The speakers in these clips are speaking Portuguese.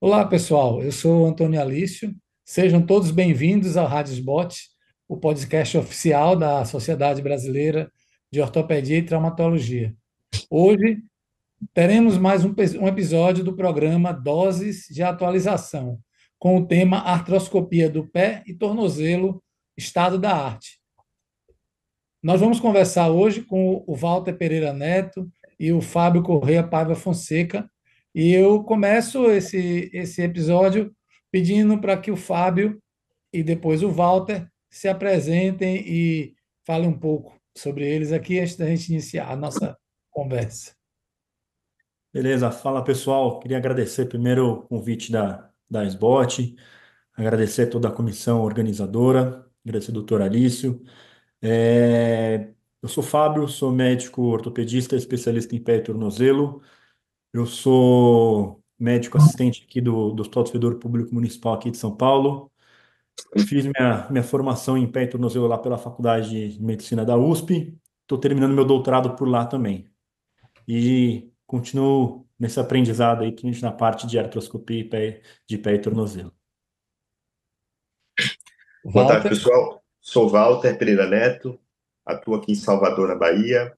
Olá, pessoal. Eu sou Antônio Alício. Sejam todos bem-vindos ao Rádio o podcast oficial da Sociedade Brasileira de Ortopedia e Traumatologia. Hoje teremos mais um, um episódio do programa Doses de Atualização, com o tema Artroscopia do Pé e Tornozelo, Estado da Arte. Nós vamos conversar hoje com o Walter Pereira Neto e o Fábio Correia Paiva Fonseca, e eu começo esse, esse episódio pedindo para que o Fábio e depois o Walter se apresentem e falem um pouco sobre eles aqui antes da gente iniciar a nossa conversa. Beleza, fala pessoal. Queria agradecer primeiro o convite da, da SBOT, agradecer toda a comissão organizadora, agradecer ao doutor Alício. É, eu sou Fábio, sou médico ortopedista, especialista em pé e tornozelo. Eu sou médico assistente aqui do, do Hospital do Servidor Público Municipal aqui de São Paulo. fiz minha, minha formação em pé e tornozelo lá pela Faculdade de Medicina da USP. Estou terminando meu doutorado por lá também. E continuo nesse aprendizado aí, principalmente na parte de artroscopia de pé, de pé e tornozelo. Boa tarde, pessoal. Sou Walter Pereira Neto, atuo aqui em Salvador, na Bahia,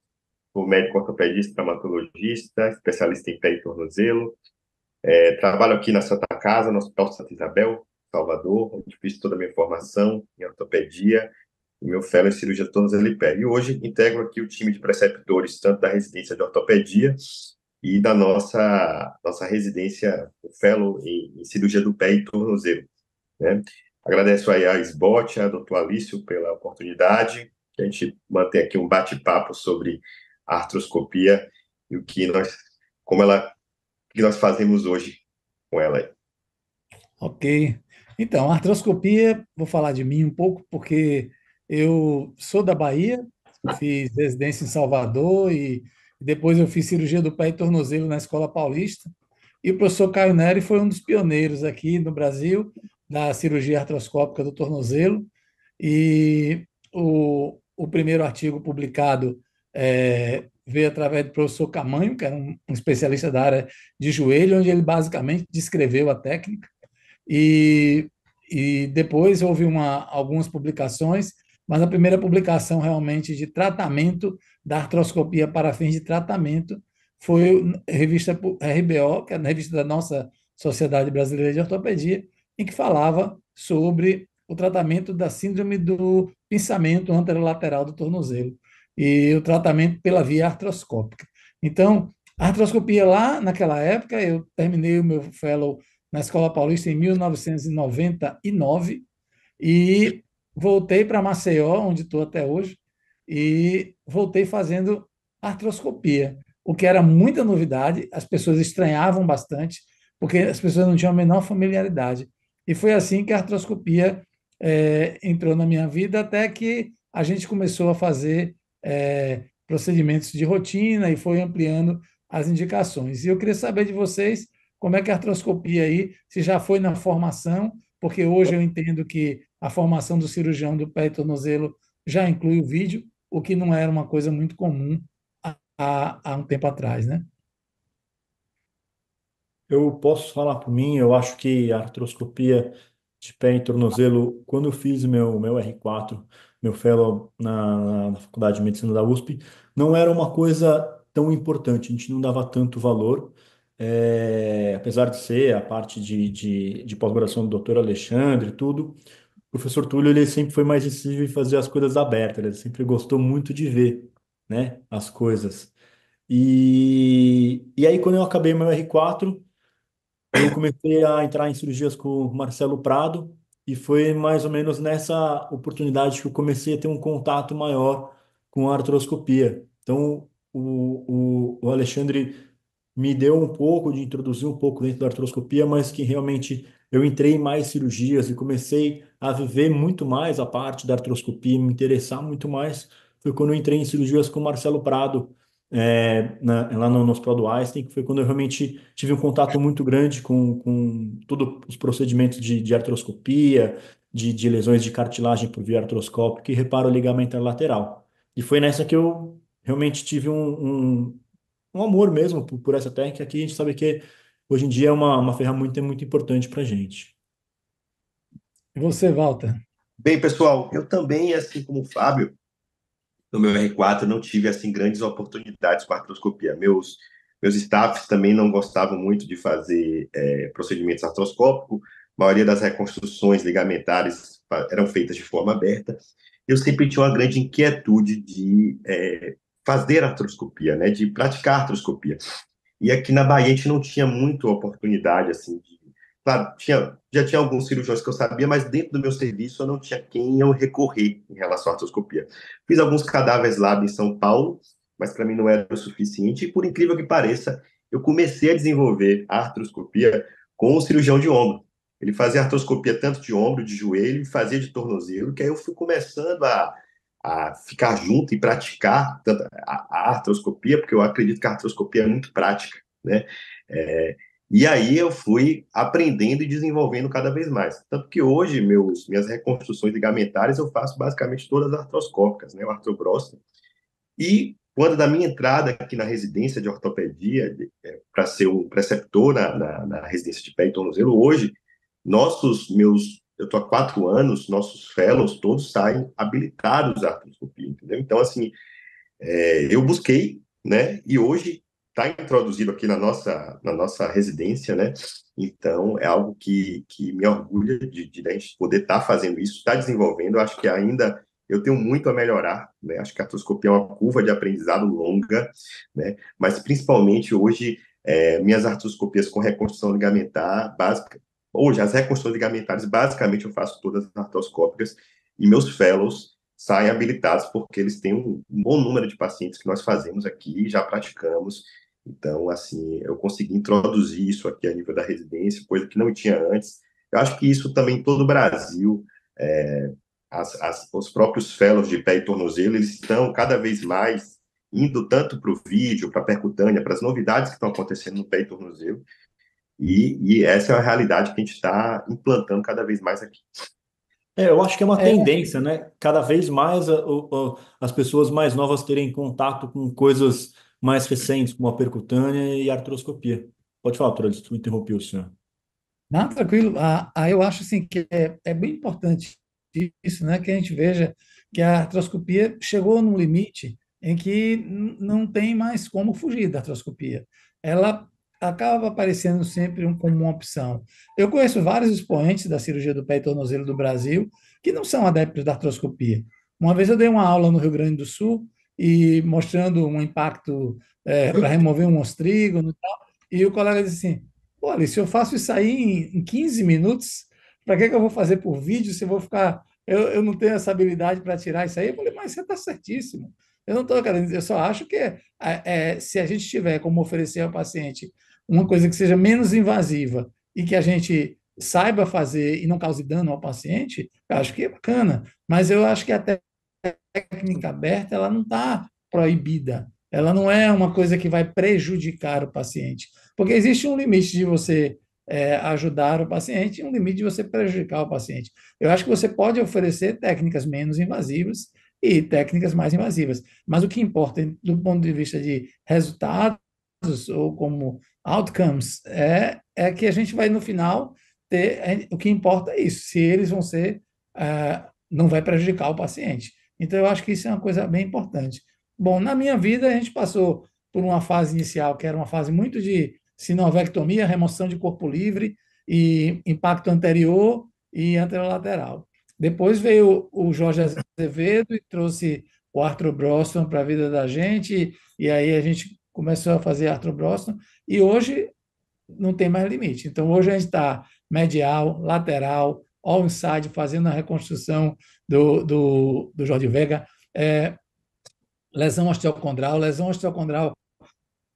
o médico ortopedista, traumatologista, especialista em pé e tornozelo. É, trabalho aqui na Santa Casa, no Hospital Santa Isabel, Salvador, onde fiz toda a minha formação em ortopedia e meu fellow em cirurgia tornozelo. E hoje integro aqui o time de preceptores, tanto da residência de ortopedia e da nossa, nossa residência, o fellow em, em cirurgia do pé e tornozelo. Né? Agradeço aí a Sbot, a doutora Alício pela oportunidade, a gente mantém aqui um bate-papo sobre artroscopia e o que nós, como ela, o que nós fazemos hoje com ela. Ok. Então, a artroscopia, vou falar de mim um pouco, porque eu sou da Bahia, fiz residência em Salvador e depois eu fiz cirurgia do pé e tornozelo na Escola Paulista. E o professor Caio Neri foi um dos pioneiros aqui no Brasil da cirurgia artroscópica do tornozelo. E o, o primeiro artigo publicado é, veio através do professor Camanho, que era um, um, especialista da área de joelho, onde ele basicamente descreveu a técnica. E, e depois houve uma, algumas publicações, mas a primeira publicação realmente de tratamento da artroscopia para fins de tratamento foi a revista RBO, que é a revista da nossa Sociedade Brasileira de Ortopedia, em que falava sobre o tratamento da síndrome do pinçamento anterolateral do tornozelo e o tratamento pela via artroscópica. Então, a artroscopia lá, naquela época, eu terminei o meu fellow na Escola Paulista em 1999 e voltei para Maceió, onde estou até hoje, e voltei fazendo artroscopia, o que era muita novidade, as pessoas estranhavam bastante, porque as pessoas não tinham a menor familiaridade. E foi assim que a artroscopia é, entrou na minha vida, até que a gente começou a fazer é, procedimentos de rotina e foi ampliando as indicações. E eu queria saber de vocês como é que é a artroscopia aí, se já foi na formação, porque hoje eu entendo que a formação do cirurgião do pé e tornozelo já inclui o vídeo, o que não era uma coisa muito comum há, há um tempo atrás, né? Eu posso falar por mim, eu acho que a artroscopia de pé e tornozelo, quando eu fiz meu, meu R4, meu fellow na, na Faculdade de Medicina da USP, não era uma coisa tão importante, a gente não dava tanto valor, é, apesar de ser a parte de, de, de pós-graduação do doutor Alexandre e tudo, o professor Túlio ele sempre foi mais incisivo em fazer as coisas abertas, ele sempre gostou muito de ver né, as coisas. E, e aí, quando eu acabei meu R4, eu comecei a entrar em cirurgias com o Marcelo Prado, e foi mais ou menos nessa oportunidade que eu comecei a ter um contato maior com a artroscopia. Então, o, o, o Alexandre me deu um pouco de introduzir um pouco dentro da artroscopia, mas que realmente eu entrei em mais cirurgias e comecei a viver muito mais a parte da artroscopia, me interessar muito mais, foi quando eu entrei em cirurgias com o Marcelo Prado, é, na, lá no, no, Hospital do Einstein, que foi quando eu realmente tive um contato muito grande com, com todos os procedimentos de, de artroscopia, de, de, lesões de cartilagem por via artroscópica e reparo ligamento lateral. E foi nessa que eu realmente tive um, um, um amor mesmo por, por, essa técnica que a gente sabe que hoje em dia é uma, uma ferramenta muito importante para a gente. E você, Walter? Bem, pessoal, eu também, assim como o Fábio, no meu R4 não tive assim grandes oportunidades com artroscopia. Meus meus staffs também não gostavam muito de fazer é, procedimentos artroscópicos. A maioria das reconstruções ligamentares eram feitas de forma aberta. Eu sempre tinha uma grande inquietude de é, fazer artroscopia, né, de praticar artroscopia. E aqui na Bahia a gente não tinha muito oportunidade assim de Claro, tá, tinha, já tinha alguns cirurgiões que eu sabia, mas dentro do meu serviço eu não tinha quem eu recorrer em relação à artroscopia. Fiz alguns cadáveres lá em São Paulo, mas para mim não era o suficiente. E por incrível que pareça, eu comecei a desenvolver a artroscopia com um cirurgião de ombro. Ele fazia artroscopia tanto de ombro, de joelho, fazia de tornozelo, que aí eu fui começando a, a ficar junto e praticar a, a artroscopia, porque eu acredito que a artroscopia é muito prática, né? É, e aí eu fui aprendendo e desenvolvendo cada vez mais. Tanto que hoje meus, minhas reconstruções ligamentares eu faço basicamente todas artroscópicas, né, o artrobróstata. E quando da minha entrada aqui na residência de ortopedia, é, para ser um preceptor na, na, na, residência de pé e tornozelo, hoje, nossos, meus, eu estou há quatro anos, nossos fellows todos saem habilitados à artroscopia, entendeu? Então, assim, é, eu busquei, né, e hoje está introduzido aqui na nossa, na nossa residência, né? Então, é algo que, que me orgulha de, de né, poder estar tá fazendo isso, estar tá desenvolvendo. Eu acho que ainda eu tenho muito a melhorar, né? Acho que a artroscopia é uma curva de aprendizado longa, né? Mas, principalmente, hoje, é, minhas artroscopias com reconstrução ligamentar básica, hoje, as reconstruções ligamentares, basicamente, eu faço todas as artroscópicas e meus fellows saem habilitados porque eles têm um bom número de pacientes que nós fazemos aqui, já praticamos, então, assim, eu consegui introduzir isso aqui a nível da residência, coisa que não tinha antes. Eu acho que isso também em todo o Brasil, é, as, as, os próprios fellows de pé e tornozelo, eles estão cada vez mais indo tanto para o vídeo, para a percutânea, para as novidades que estão acontecendo no pé e tornozelo, e, e essa é a realidade que a gente está implantando cada vez mais aqui. É, eu acho que é uma é. tendência, é. né? Cada vez mais a, a, as pessoas mais novas terem contato com coisas mais recentes, como a percutânea e a artroscopia. Pode falar, doutor, eu interrompi o senhor. Não, tranquilo. Ah, ah, eu acho assim, que é, é bem importante isso, né, que a gente veja que a artroscopia chegou num limite em que não tem mais como fugir da artroscopia. Ela acaba aparecendo sempre como uma opção. Eu conheço vários expoentes da cirurgia do pé e tornozelo do Brasil que não são adeptos da artroscopia. Uma vez eu dei uma aula no Rio Grande do Sul e mostrando um impacto é, para remover um ostrígono e tal. E o colega disse assim: Pô, Alice, eu faço isso aí em, em 15 minutos, para que, que eu vou fazer por vídeo se eu vou ficar. Eu, eu não tenho essa habilidade para tirar isso aí? Eu falei: Mas você está certíssimo. Eu não estou querendo dizer, eu só acho que é, é, se a gente tiver como oferecer ao paciente uma coisa que seja menos invasiva e que a gente saiba fazer e não cause dano ao paciente, eu acho que é bacana. Mas eu acho que até técnica aberta ela não está proibida, ela não é uma coisa que vai prejudicar o paciente, porque existe um limite de você é, ajudar o paciente e um limite de você prejudicar o paciente. Eu acho que você pode oferecer técnicas menos invasivas e técnicas mais invasivas, mas o que importa do ponto de vista de resultados ou como outcomes é, é que a gente vai no final ter é, o que importa é isso, se eles vão ser é, não vai prejudicar o paciente. Então, eu acho que isso é uma coisa bem importante. Bom, na minha vida, a gente passou por uma fase inicial, que era uma fase muito de sinovectomia, remoção de corpo livre e impacto anterior e anterolateral. Depois veio o Jorge Azevedo e trouxe o Arthur Broston para a vida da gente, e aí a gente começou a fazer Arthur Broston, e hoje não tem mais limite. Então, hoje a gente está medial, lateral, All Inside fazendo a reconstrução do, do, do Jorge Vega, é, lesão osteocondral, lesão osteocondral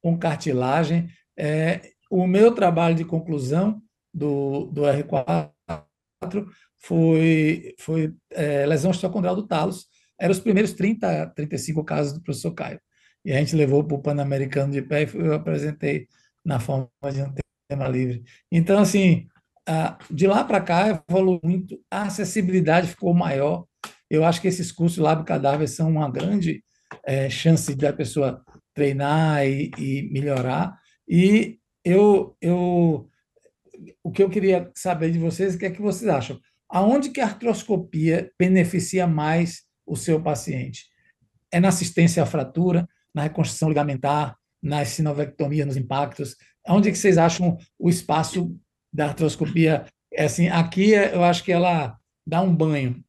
com cartilagem. É, o meu trabalho de conclusão do, do R4 foi, foi é, lesão osteocondral do talos. Eram os primeiros 30, 35 casos do professor Caio. E a gente levou para o Pan-Americano de pé e eu apresentei na forma de um tema livre. Então, assim, ah, de lá para cá evoluiu muito, a acessibilidade ficou maior. Eu acho que esses cursos Lab Cadáver são uma grande é, chance da pessoa treinar e, e, melhorar. E eu, eu, o que eu queria saber de vocês, é o que é que vocês acham? Aonde que a artroscopia beneficia mais o seu paciente? É na assistência à fratura, na reconstrução ligamentar, na sinovectomia, nos impactos? Onde é que vocês acham o espaço da artroscopia. É assim, aqui é, eu acho que ela dá um banho.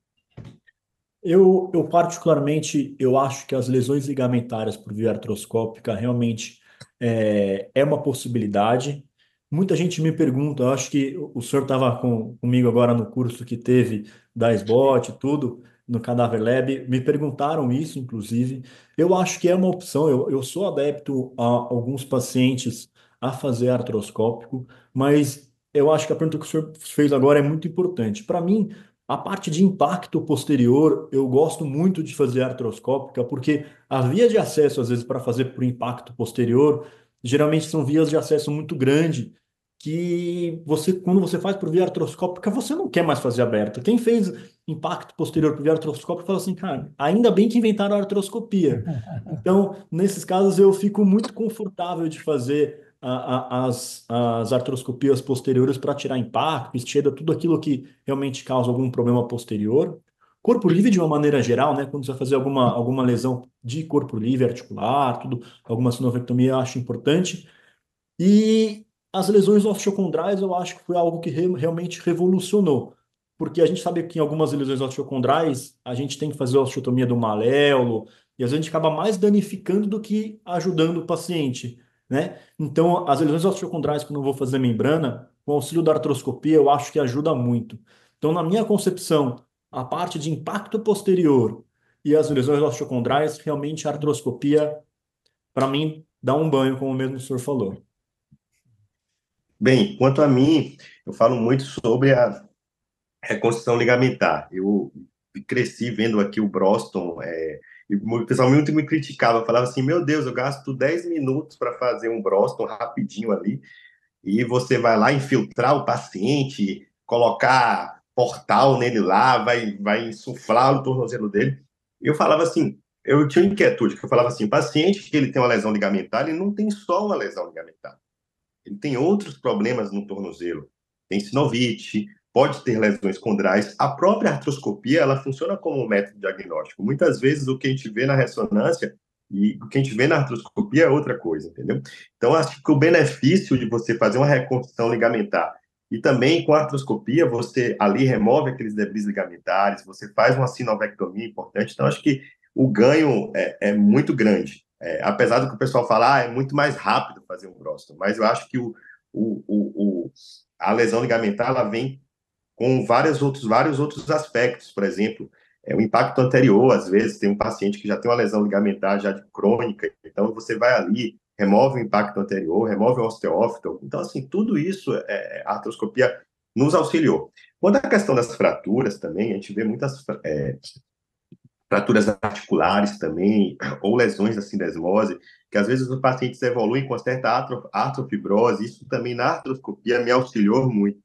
Eu, eu particularmente, eu acho que as lesões ligamentárias por via artroscópica realmente é, é uma possibilidade. Muita gente me pergunta, eu acho que o senhor estava com, comigo agora no curso que teve da SBOT tudo, no Cadaver Lab, me perguntaram isso, inclusive. Eu acho que é uma opção, eu, eu sou adepto a alguns pacientes a fazer artroscópico, mas eu acho que a pergunta que o senhor fez agora é muito importante. Para mim, a parte de impacto posterior, eu gosto muito de fazer artroscópica, porque a via de acesso, às vezes, para fazer por impacto posterior, geralmente são vias de acesso muito grande, que você, quando você faz por via artroscópica, você não quer mais fazer aberta. Quem fez impacto posterior por via artroscópica fala assim, cara, ainda bem que inventaram a artroscopia. Então, nesses casos, eu fico muito confortável de fazer as, as artroscopias posteriores para tirar impacto, esteda, tudo aquilo que realmente causa algum problema posterior. Corpo livre de uma maneira geral, né? Quando você vai fazer alguma, alguma lesão de corpo livre articular, tudo, alguma sinovectomia, eu acho importante. E as lesões osteocondrais, eu acho que foi algo que re, realmente revolucionou porque a gente sabe que em algumas lesões osteocondrais a gente tem que fazer a osteotomia do maléolo e às vezes a gente acaba mais danificando do que ajudando o paciente. Né? Então, as lesões osteocondrais, quando eu vou fazer membrana, com auxílio da artroscopia, eu acho que ajuda muito. Então, na minha concepção, a parte de impacto posterior e as lesões osteocondrais, realmente a artroscopia, para mim, dá um banho, como mesmo o senhor falou. Bem, quanto a mim, eu falo muito sobre a reconstrução ligamentar. Eu cresci vendo aqui o Broston é, e o pessoal muito me criticava, falava assim: meu Deus, eu gasto 10 minutos para fazer um Broston rapidinho ali, e você vai lá infiltrar o paciente, colocar portal nele lá, vai, vai insuflar o tornozelo dele. Eu falava assim: eu tinha inquietude, que eu falava assim: paciente que ele tem uma lesão ligamentar, ele não tem só uma lesão ligamentar, ele tem outros problemas no tornozelo, tem sinovite, pode ter lesões condrais. A própria artroscopia, ela funciona como um método diagnóstico. Muitas vezes o que a gente vê na ressonância e o que a gente vê na artroscopia é outra coisa, entendeu? Então, acho que o benefício de você fazer uma reconstrução ligamentar e também com a artroscopia, você ali remove aqueles debris ligamentares, você faz uma sinovectomia importante. Então, acho que o ganho é, é muito grande. É, apesar do que o pessoal fala, ah, é muito mais rápido fazer um próstata, mas eu acho que o, o, o, a lesão ligamentar ela vem com vários outros, vários outros aspectos, por exemplo, é, o impacto anterior, às vezes, tem um paciente que já tem uma lesão ligamentar já de crônica, então você vai ali, remove o impacto anterior, remove o osteófito, então, assim, tudo isso, é, é a artroscopia nos auxiliou. Quando a questão das fraturas também, a gente vê muitas é, fraturas articulares também, ou lesões da sindesmose, que às vezes os pacientes evoluem com certa artrofibrose, isso também na artroscopia me auxiliou muito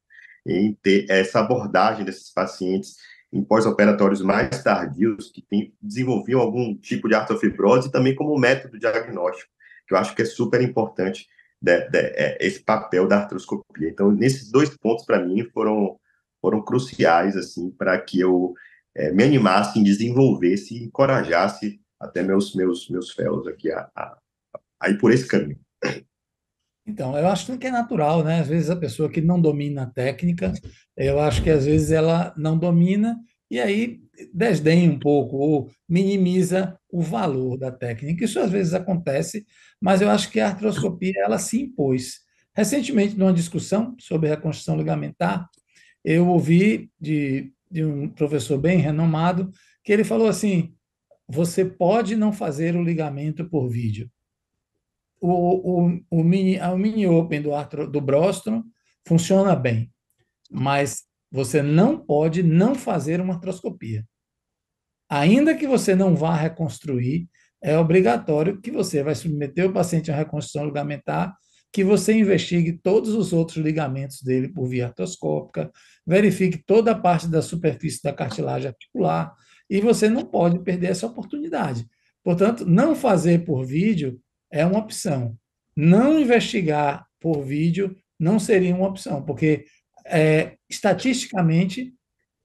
em ter essa abordagem desses pacientes em pós-operatórios mais tardios que tem, desenvolviam algum tipo de artrofibrose e também como método diagnóstico, que eu acho que é super importante de, de, é, esse papel da artroscopia. Então, nesses dois pontos, para mim, foram, foram cruciais, assim, para que eu é, me animasse em desenvolver, e encorajasse até meus meus meus fellows aqui a, a, a ir por esse caminho. Então, eu acho que é natural, né? Às vezes a pessoa que não domina a técnica, eu acho que às vezes ela não domina e aí desdenha um pouco ou minimiza o valor da técnica. Isso às vezes acontece, mas eu acho que a artroscopia ela se impôs. Recentemente, numa discussão sobre reconstrução ligamentar, eu ouvi de, de um professor bem renomado que ele falou assim: você pode não fazer o ligamento por vídeo, o, o, o, mini, o mini open do, Arthur, do Brostrom funciona bem, mas você não pode não fazer uma artroscopia. Ainda que você não vá reconstruir, é obrigatório que você vai submeter o paciente à reconstrução ligamentar, que você investigue todos os outros ligamentos dele por via artroscópica, verifique toda a parte da superfície da cartilagem articular, e você não pode perder essa oportunidade. Portanto, não fazer por vídeo é uma opção. Não investigar por vídeo não seria uma opção, porque é, estatisticamente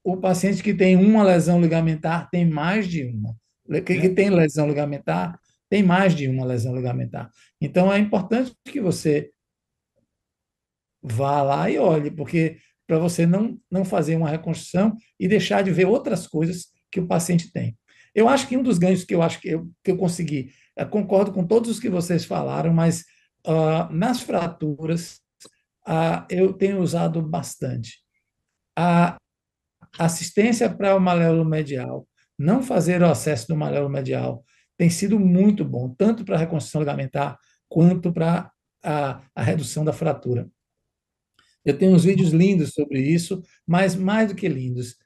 o paciente que tem uma lesão ligamentar tem mais de uma. Que, é. tem lesão ligamentar tem mais de uma lesão ligamentar. Então é importante que você vá lá e olhe, porque para você não, não fazer uma reconstrução e deixar de ver outras coisas que o paciente tem. Eu acho que um dos ganhos que eu acho que eu, que eu consegui concordo com todos os que vocês falaram, mas uh, nas fraturas uh, eu tenho usado bastante. A assistência para o maléolo medial, não fazer o acesso do maléolo medial, tem sido muito bom, tanto para a reconstrução ligamentar quanto para a, a redução da fratura. Eu tenho uns vídeos lindos sobre isso, mas mais do que lindos.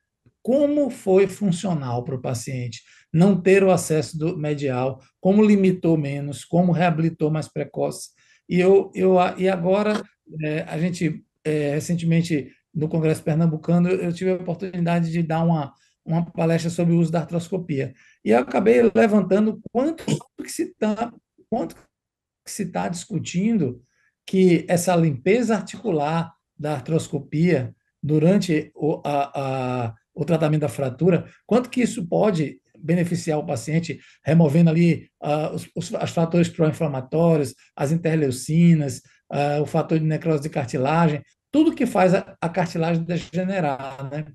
Como foi funcional para o paciente? não ter o acesso do medial, como limitou menos, como reabilitou mais precoce. E, eu, eu, e agora, é, a gente, é, recentemente, no Congresso Pernambucano, eu tive a oportunidade de dar uma, uma palestra sobre o uso da artroscopia. E eu acabei levantando quanto que se está quanto que se está discutindo que essa limpeza articular da artroscopia durante o, a, a, o tratamento da fratura, quanto que isso pode beneficiar o paciente, removendo ali uh, os, os, fatores pró-inflamatórios, as interleucinas, uh, o fator de necrose de cartilagem, tudo que faz a, a cartilagem degenerar. Né?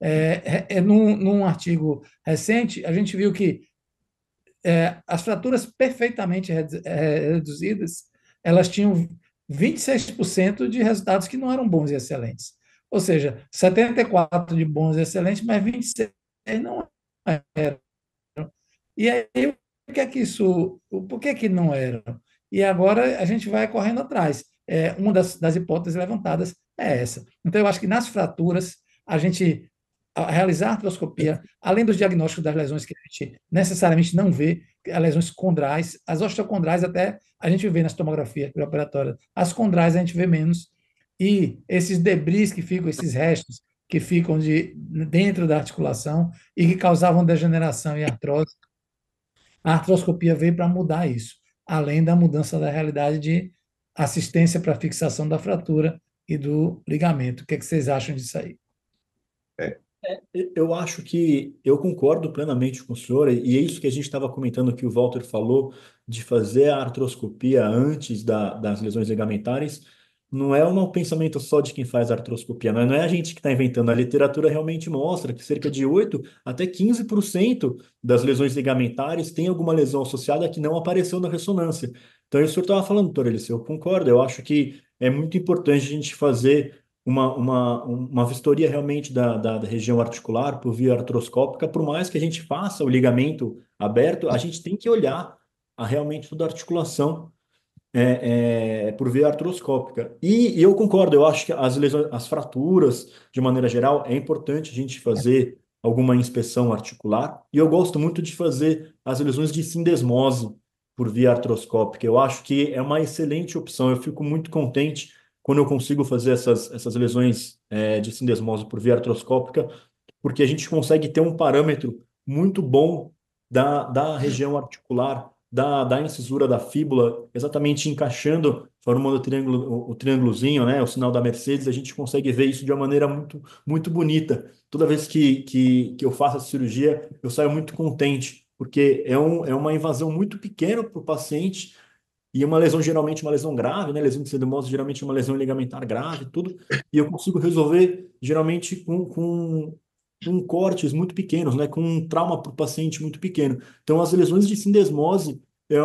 É, é, é num, num, artigo recente, a gente viu que é, as fraturas perfeitamente é, reduzidas, elas tinham 26% de resultados que não eram bons e excelentes. Ou seja, 74 de bons e excelentes, mas 26 não eram. E aí, por que, é que isso, por que, que não eram? E agora a gente vai correndo atrás. É, uma das, das hipóteses levantadas é essa. Então, eu acho que nas fraturas, a gente realizar a artroscopia, além dos diagnósticos das lesões que a gente necessariamente não vê, as é lesões condrais, as osteocondrais até a gente vê nas tomografias pré-operatórias, as condrais a gente vê menos, e esses debris que ficam, esses restos que ficam de, dentro da articulação e que causavam degeneração e artrose, a artroscopia veio para mudar isso, além da mudança da realidade de assistência para fixação da fratura e do ligamento. O que, é que vocês acham disso aí? É, é eu acho que eu concordo plenamente com o senhor, e é isso que a gente estava comentando que o Walter falou de fazer a artroscopia antes da, das lesões ligamentares não é um pensamento só de quem faz artroscopia, não é, não é a gente que está inventando. A literatura realmente mostra que cerca de 8 até 15% das lesões ligamentares tem alguma lesão associada que não apareceu na ressonância. Então, isso que eu estava falando, doutor Eliseu, eu concordo. Eu acho que é muito importante a gente fazer uma, uma, uma vistoria realmente da, da, da região articular por via artroscópica. Por mais que a gente faça o ligamento aberto, a gente tem que olhar a realmente toda a articulação é, é, por via artroscópica. E, e, eu concordo, eu acho que as, lesões, as fraturas, de maneira geral, é importante a gente fazer alguma inspeção articular. E eu gosto muito de fazer as lesões de sindesmose por via artroscópica. Eu acho que é uma excelente opção. Eu fico muito contente quando eu consigo fazer essas, essas lesões é, de sindesmose por via artroscópica, porque a gente consegue ter um parâmetro muito bom da, da região articular da, da incisura da fíbula, exatamente encaixando, formando o, triângulo, o triângulozinho, né, o sinal da Mercedes, a gente consegue ver isso de uma maneira muito, muito bonita. Toda vez que, que, que eu faço a cirurgia, eu saio muito contente, porque é, um, é uma invasão muito pequena para o paciente e uma lesão geralmente uma lesão grave, né? Lesão de sedimose geralmente é uma lesão ligamentar grave, tudo. E eu consigo resolver geralmente com, com com cortes muito pequenos, né, com um trauma para o paciente muito pequeno. Então, as lesões de sindesmose é,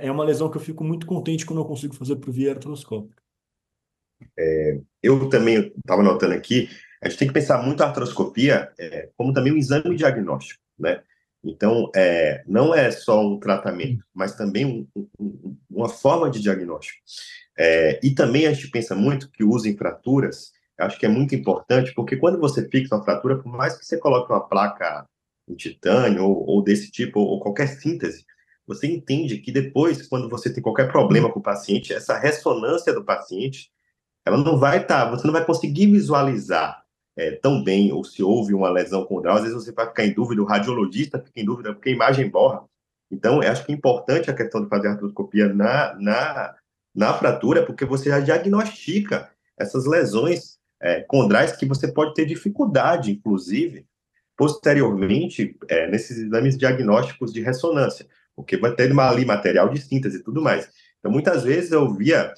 é, é uma lesão que eu fico muito contente quando eu consigo fazer por via artroscópica. É, eu também estava notando aqui, a gente tem que pensar muito a artroscopia é, como também um exame diagnóstico, né? Então, é, não é só um tratamento, mas também um, um, uma forma de diagnóstico. É, e também a gente pensa muito que o em fraturas eu acho que é muito importante, porque quando você fixa uma fratura, por mais que você coloque uma placa em titânio ou, ou desse tipo, ou, ou qualquer síntese, você entende que depois, quando você tem qualquer problema com o paciente, essa ressonância do paciente, ela não vai estar, tá, você não vai conseguir visualizar é, tão bem ou se houve uma lesão condral. Às vezes você vai ficar em dúvida, o radiologista fica em dúvida, porque a imagem borra. Então, eu acho que é importante a questão de fazer artroscopia na, na, na fratura, porque você já diagnostica essas lesões é, condrais que você pode ter dificuldade, inclusive, posteriormente, é, nesses exames diagnósticos de ressonância, porque vai ter ali material de síntese e tudo mais. Então, muitas vezes eu via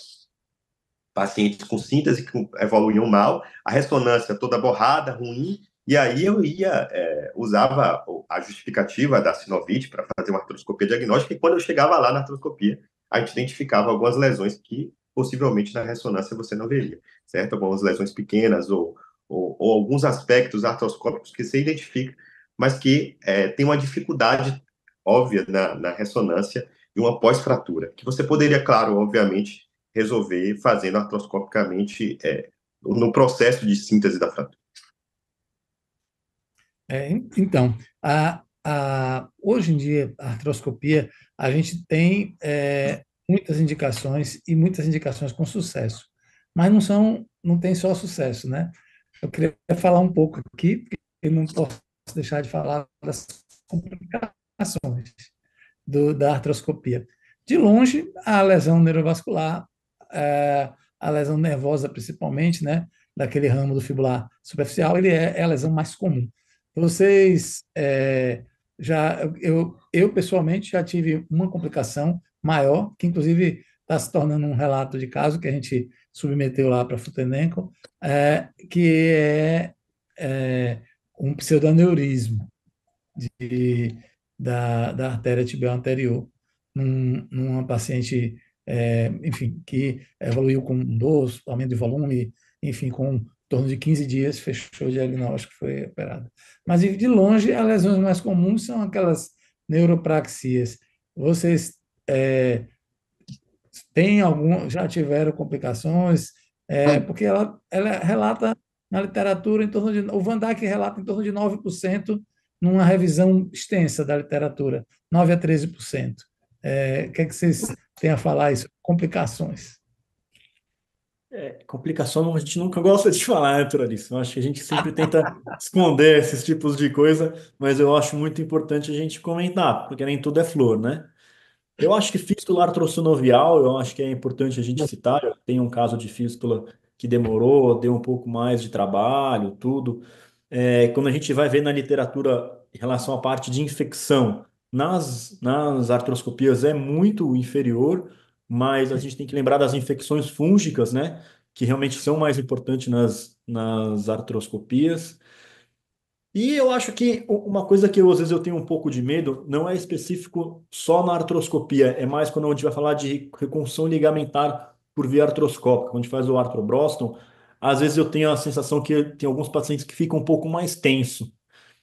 pacientes com síntese que evoluíam mal, a ressonância toda borrada, ruim, e aí eu ia, é, usava a justificativa da sinovite para fazer uma artroscopia diagnóstica, e quando eu chegava lá na artroscopia, a gente identificava algumas lesões que possivelmente na ressonância você não veria, certo? Algumas lesões pequenas ou, ou, ou alguns aspectos artroscópicos que você identifica, mas que é, tem uma dificuldade óbvia na, na ressonância de uma pós-fratura, que você poderia, claro, obviamente, resolver fazendo artroscopicamente é, no processo de síntese da fratura. É, então, a, a, hoje em dia, a artroscopia, a gente tem é, muitas indicações e muitas indicações com sucesso. Mas não são, não tem só sucesso, né? Eu queria falar um pouco aqui, porque eu não posso deixar de falar das complicações do, da artroscopia. De longe, a lesão neurovascular, é, a lesão nervosa principalmente, né? Daquele ramo do fibular superficial, ele é, é a lesão mais comum. Vocês é, já, eu, eu pessoalmente já tive uma complicação maior, que inclusive está se tornando um relato de caso que a gente submeteu lá para Futenenko, é, que é, é um pseudoneurismo de, da, da artéria tibial anterior, num, numa paciente, é, enfim, que evoluiu com dor, aumento de volume, enfim, com em torno de 15 dias, fechou o diagnóstico, foi operada. Mas, de longe, as lesões mais comuns são aquelas neuropraxias. Vocês é, tem algum, já tiveram complicações, é, porque ela, ela relata na literatura em torno de. O Van Dyck relata em torno de 9% numa revisão extensa da literatura, 9 a 13%. É, o que, é que vocês têm a falar isso? Complicações. É, complicação a gente nunca gosta de falar, né, Turalíssimo? Acho que a gente sempre tenta esconder esses tipos de coisa, mas eu acho muito importante a gente comentar, porque nem tudo é flor, né? Eu acho que fístula artrosinovial, eu acho que é importante a gente citar. Tem um caso de fístula que demorou, deu um pouco mais de trabalho, tudo. É, quando a gente vai ver na literatura em relação à parte de infecção, nas, nas artroscopias é muito inferior, mas a é. gente tem que lembrar das infecções fúngicas, né? Que realmente são mais importantes nas, nas artroscopias. E eu acho que uma coisa que eu, às vezes eu tenho um pouco de medo não é específico só na artroscopia, é mais quando a gente vai falar de reconstrução ligamentar por via artroscópica, quando a gente faz o artrobroston, às vezes eu tenho a sensação que tem alguns pacientes que ficam um pouco mais tenso.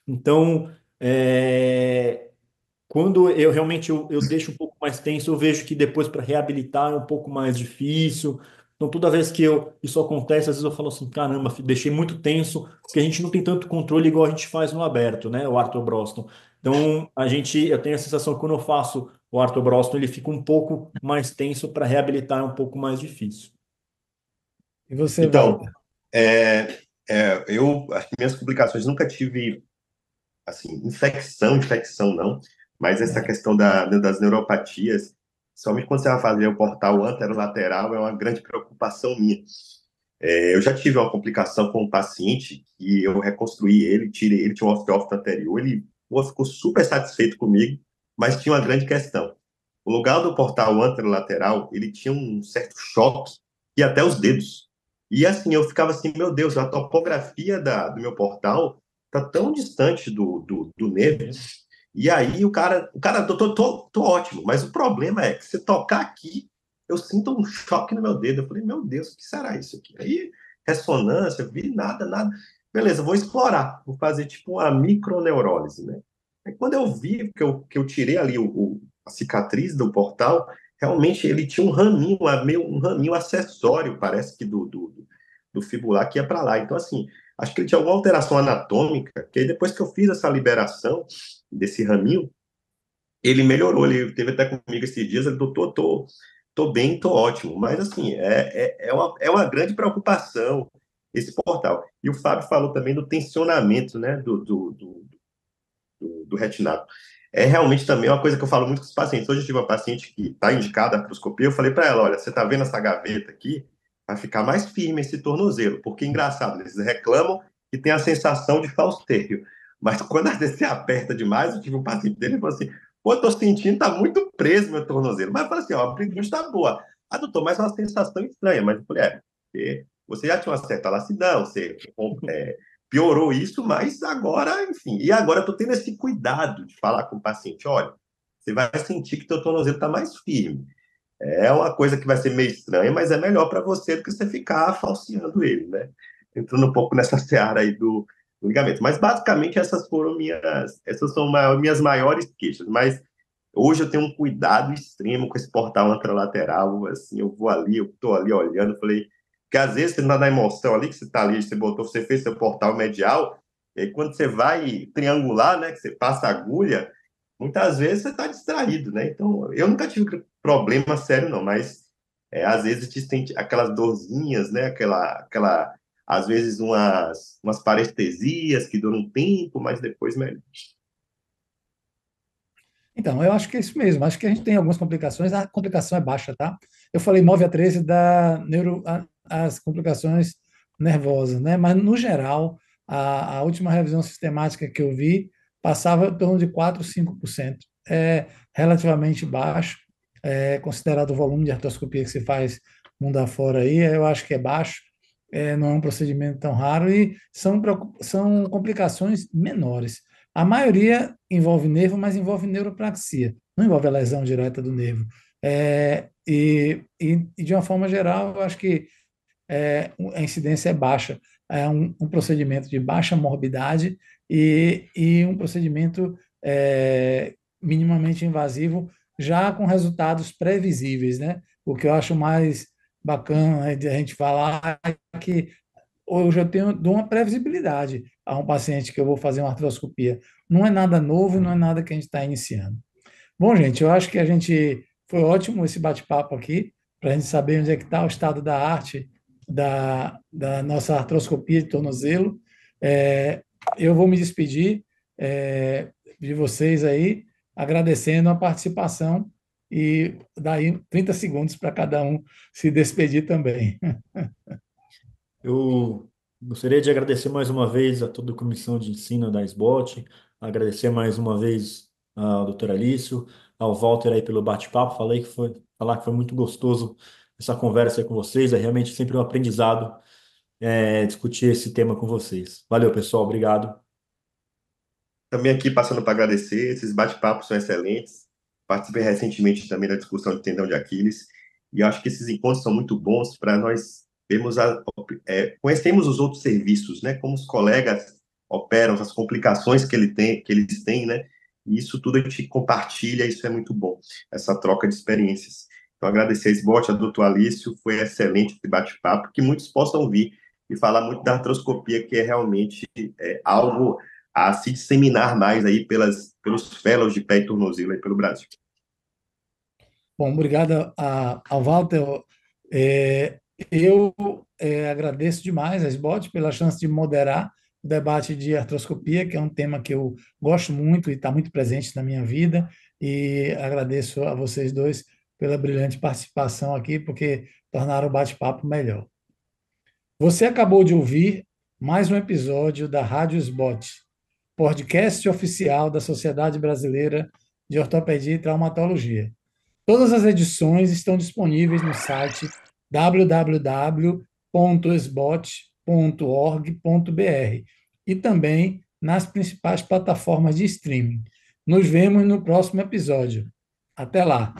Então, é... quando eu realmente eu, eu deixo um pouco mais tenso, eu vejo que depois para reabilitar é um pouco mais difícil. Então, toda vez que eu, isso acontece, às vezes eu falo assim, caramba, deixei muito tenso, porque a gente não tem tanto controle igual a gente faz no aberto, né, o Arthur Broston. Então, a gente, eu tenho a sensação que quando eu faço o Arthur Broston, ele fica um pouco mais tenso para reabilitar, é um pouco mais difícil. E você, Então, é, é, eu, as minhas publicações nunca tive, assim, infecção, infecção não, mas essa é. questão da, das neuropatias, somente quando você vai fazer o portal anterolateral, é uma grande preocupação minha. É, eu já tive uma complicação com um paciente que eu reconstruí ele, tirei ele, tinha um osteófito anterior, ele ficou super satisfeito comigo, mas tinha uma grande questão. O lugar do portal anterolateral, ele tinha um certo choque e até os dedos. E assim, eu ficava assim, meu Deus, a topografia da, do meu portal tá tão distante do, do, do nervo e aí o cara, o cara, tô, tô, tô, tô ótimo, mas o problema é que se tocar aqui, eu sinto um choque no meu dedo. Eu falei, meu Deus, o que será isso aqui? Aí, ressonância, vi nada, nada. Beleza, vou explorar, vou fazer tipo uma microneurólise, né? Aí quando eu vi que eu, que eu tirei ali o, o, a cicatriz do portal, realmente ele tinha um raminho, meio um raminho acessório, parece que do, do, do fibular que ia para lá. Então, assim, acho que ele tinha alguma alteração anatômica, que aí depois que eu fiz essa liberação desse raminho, ele melhorou, ele teve até comigo esses dias, ele doutor, tô, tô bem, tô ótimo, mas assim, é, é, é, uma, é uma grande preocupação esse portal. E o Fábio falou também do tensionamento, né, do, do, do, do, do retinato. É realmente também uma coisa que eu falo muito com os pacientes. Hoje eu tive uma paciente que está indicada para a artroscopia, eu falei para ela, olha, você está vendo essa gaveta aqui? Vai ficar mais firme esse tornozelo, porque é hum. engraçado, eles reclamam que tem a sensação de falsteio. Mas quando a DC aperta demais, eu tive um paciente dele e falou assim: pô, tô sentindo, tá muito preso meu tornozelo. Mas eu falei assim: ó, a preguiça está boa. Ah, doutor, mas é uma sensação estranha. Mas eu falei: é, você já tinha uma certa lacidão, você hum. é, piorou isso, mas agora, enfim. E agora eu tô tendo esse cuidado de falar com o paciente: olha, você vai sentir que teu tornozelo tá mais firme. É uma coisa que vai ser meio estranha, mas é melhor para você do que você ficar falseando ele, né? Entrando um pouco nessa seara aí do, do ligamento. Mas basicamente essas foram minhas, essas são minhas maiores queixas, mas hoje eu tenho um cuidado extremo com esse portal antralateral, assim, eu vou ali, eu estou ali olhando, falei, que às vezes você não tá na emoção ali, que você está ali, você botou, você fez seu portal medial, e aí quando você vai triangular, né, que você passa agulha, muitas vezes você está distraído, né? Então, eu nunca tive problema sério, não, mas é, às vezes sente aquelas dorzinhas, né? Aquela, aquela, às vezes umas, umas parestesias que duram um tempo, mas depois melhor. Então, eu acho que é isso mesmo. Acho que a gente tem algumas complicações. A complicação é baixa, tá? Eu falei 9 a 13 da neuro, a, as complicações nervosas, né? Mas, no geral, a, a, última revisão sistemática que eu vi passava em torno de 4, 5%. É relativamente baixo é, considerado o volume de artroscopia que se faz mundo afora aí, eu acho que é baixo, é, não é um procedimento tão raro e são, são complicações menores. A maioria envolve nervo, mas envolve neuropraxia, não envolve a lesão direta do nervo. É, e, e, e, de uma forma geral, eu acho que é, a incidência é baixa. É um, um procedimento de baixa morbidade e, e um procedimento é, minimamente invasivo já com resultados previsíveis, né? O que eu acho mais bacana né, de a gente falar é que hoje eu tenho dou uma previsibilidade a um paciente que eu vou fazer uma artroscopia. Não é nada novo, não é nada que a gente está iniciando. Bom, gente, eu acho que a gente foi ótimo esse bate-papo aqui para a gente saber onde é que está o estado da arte da, da nossa artroscopia de tornozelo. É, eu vou me despedir é, de vocês aí agradecendo a participação e daí 30 segundos para cada um se despedir também. Eu gostaria de agradecer mais uma vez a toda a comissão de ensino da SBOT, agradecer mais uma vez ao doutor Alício, ao Walter aí pelo bate-papo, falei que foi falar que foi muito gostoso essa conversa com vocês, é realmente sempre um aprendizado é, discutir esse tema com vocês. Valeu, pessoal, obrigado. Também aqui passando para agradecer, esses bate-papos são excelentes. Participei recentemente também da discussão de tendão de Aquiles e acho que esses encontros são muito bons para nós vermos a, é, conhecemos os outros serviços, né? Como os colegas operam, as complicações que, ele tem, que eles têm, né? E isso tudo a gente compartilha, isso é muito bom, essa troca de experiências. Então, agradecer a Esbote, a doutor Alício, foi excelente esse bate-papo, que muitos possam vir e falar muito da artroscopia, que é realmente é, algo a se disseminar mais aí pelas, pelos fellows de pé e tornozelo aí pelo Brasil. Bom, obrigado a, ao Walter. É, eu é, agradeço demais a SBOT pela chance de moderar o debate de artroscopia, que é um tema que eu gosto muito e está muito presente na minha vida, e agradeço a vocês dois pela brilhante participação aqui, porque tornaram o bate-papo melhor. Você acabou de ouvir mais um episódio da Rádio SBOT, podcast oficial da Sociedade Brasileira de Ortopedia e Traumatologia. Todas as edições estão disponíveis no site www.esbot.org.br e também nas principais plataformas de streaming. Nos vemos no próximo episódio. Até lá!